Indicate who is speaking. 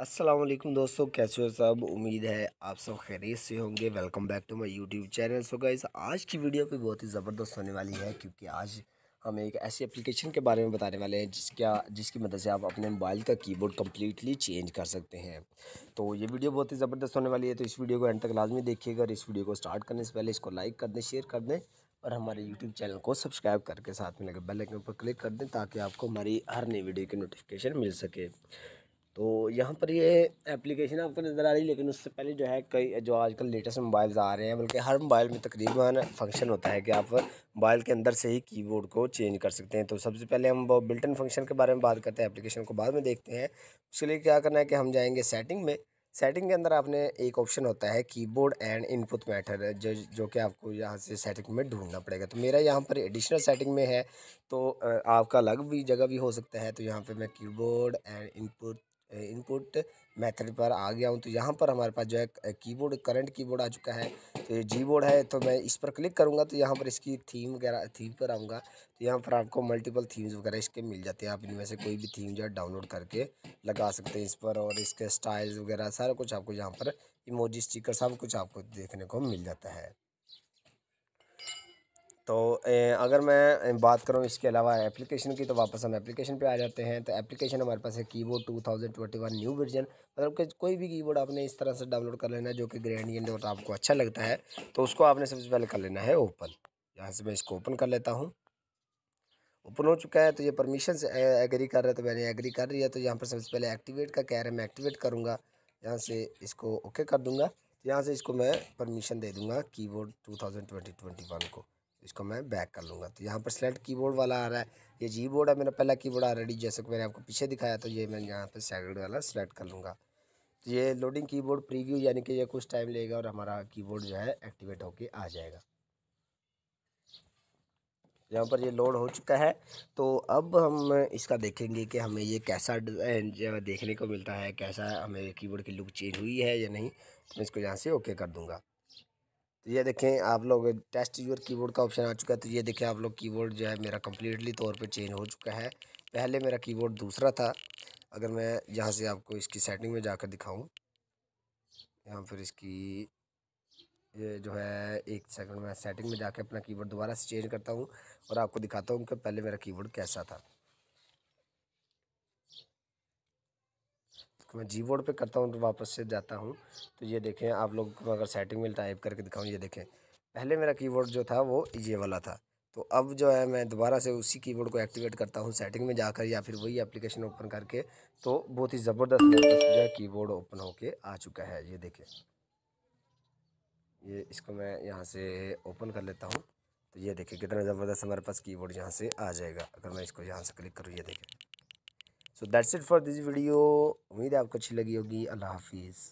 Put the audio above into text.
Speaker 1: असलम दोस्तों कैसे हो सब उम्मीद है आप सब खैरियत से होंगे welcome back to my YouTube channel so guys आज की वीडियो भी बहुत ही ज़बरदस्त होने वाली है क्योंकि आज हम एक ऐसी एप्लीकेशन के बारे में बताने वाले हैं जिसका जिसकी मदद से आप अपने मोबाइल का कीबोर्ड कम्प्लीटली चेंज कर सकते हैं तो ये वीडियो बहुत ही ज़बरदस्त होने वाली है तो इस वीडियो को एंड तक लाजमी देखिएगा और इस वीडियो को स्टार्ट करने से पहले इसको लाइक कर दें शेयर कर दें और हमारे यूट्यूब चैनल को सब्सक्राइब करके साथ में लगे बेल आइकन पर क्लिक कर दें ताकि आपको हमारी हर नई वीडियो की नोटिफिकेशन मिल सके तो यहाँ पर ये एप्लीकेशन आपको नज़र आ रही है लेकिन उससे पहले जो है कई जो आजकल लेटेस्ट मोबाइल्स आ रहे हैं बल्कि हर मोबाइल में तकरीबन फंक्शन होता है कि आप मोबाइल के अंदर से ही कीबोर्ड को चेंज कर सकते हैं तो सबसे पहले हम वो बिल्टन फंक्शन के बारे में बात करते हैं एप्लीकेशन को बाद में देखते हैं उसके लिए क्या करना है कि हम जाएँगे सेटिंग में सेटिंग के अंदर आपने एक ऑप्शन होता है कीबोर्ड एंड इनपुट मैटर जो जो कि आपको यहाँ से सेटिंग में ढूंढना पड़ेगा तो मेरा यहाँ पर एडिशनल सेटिंग में है तो आपका अलग भी जगह भी हो सकता है तो यहाँ पे मैं keyboard and input input method पर आ गया हूँ तो यहाँ पर हमारे पास जो है कीबोर्ड करंट कीबोर्ड आ चुका है तो ये जी बोर्ड है तो मैं इस पर क्लिक करूँगा तो यहाँ पर इसकी थीम वगैरह थीम पर आऊँगा तो यहाँ पर आपको मल्टीपल थीम्स वगैरह इसके मिल जाते हैं आप इनमें से कोई भी थीम जो है डाउनलोड करके लगा सकते हैं इस पर और इसके स्टाइल्स वगैरह सारा कुछ आपको यहाँ पर इमोजी स्टिकर सब कुछ आपको देखने को मिल जाता है तो अगर मैं बात करूँ इसके अलावा एप्लीकेशन की तो वापस हम एप्लीकेशन पे आ जाते हैं तो एप्लीकेशन हमारे पास है कीबोर्ड 2021 न्यू वर्जन मतलब कि कोई भी कीबोर्ड आपने इस तरह से डाउनलोड कर लेना है जो कि ग्रैंड एंड और आपको अच्छा लगता है तो उसको आपने सबसे पहले कर लेना है ओपन यहाँ से मैं इसको ओपन कर लेता हूँ ओपन हो चुका है तो ये परमिशन एग्री कर रहा है तो मैंने एग्री कर रही है तो यहाँ पर सबसे पहले एक्टिवेट का कह रहा है मैं एक्टिवेट करूँगा यहाँ से इसको ओके कर दूँगा यहाँ से इसको मैं परमिशन दे दूँगा की बोर्ड को इसको मैं बैक कर लूँगा तो यहाँ पर सेलेक्ट कीबोर्ड वाला आ रहा है ये जी बोर्ड है मेरा पहला कीबोर्ड ऑलरेडी जैसे कि मैंने आपको पीछे दिखाया तो ये मैं यहाँ पर सेलेक्ट वाला सेलेक्ट कर लूँगा तो ये लोडिंग कीबोर्ड प्रीव्यू यानी कि ये कुछ टाइम लेगा और हमारा कीबोर्ड जो है एक्टिवेट होके आ जाएगा यहाँ पर ये लोड हो चुका है तो अब हम इसका देखेंगे कि हमें ये कैसा देखने को मिलता है कैसा हमें कीबोर्ड की लुक चेंज हुई है या नहीं तो मैं इसको यहाँ से ओके कर दूँगा तो ये देखें आप लोग टेस्ट यूर कीबोर्ड का ऑप्शन आ चुका है तो ये देखें आप लोग कीबोर्ड जो है मेरा कम्प्लीटली तौर पे चेंज हो चुका है पहले मेरा कीबोर्ड दूसरा था अगर मैं यहाँ से आपको इसकी सेटिंग में जाकर दिखाऊँ यहाँ फिर इसकी ये जो है एक सेकंड में सेटिंग में जाके अपना कीबोर्ड दोबारा से चेंज करता हूँ और आपको दिखाता हूँ कि पहले मेरा कीबोर्ड कैसा था तो मैं बोर्ड पे करता हूँ तो वापस से जाता हूँ तो ये देखें आप लोग को अगर सेटिंग में टाइप करके दिखाऊँ ये देखें पहले मेरा कीबोर्ड जो था वो ये वाला था तो अब जो है मैं दोबारा से उसी कीबोर्ड को एक्टिवेट करता हूँ सेटिंग में जाकर या फिर वही एप्लीकेशन ओपन करके तो बहुत ही ज़बरदस्त जो है कीबोर्ड ओपन होके आ चुका है ये देखें ये इसको मैं यहाँ से ओपन कर लेता हूँ तो ये देखें कितना ज़बरदस्त हमारे पास कीबोर्ड यहाँ से आ जाएगा अगर मैं इसको यहाँ से क्लिक करूँ ये देखें so that's it for this video उम्मीद है आपको अच्छी लगी होगी अल्लाह हाफिज़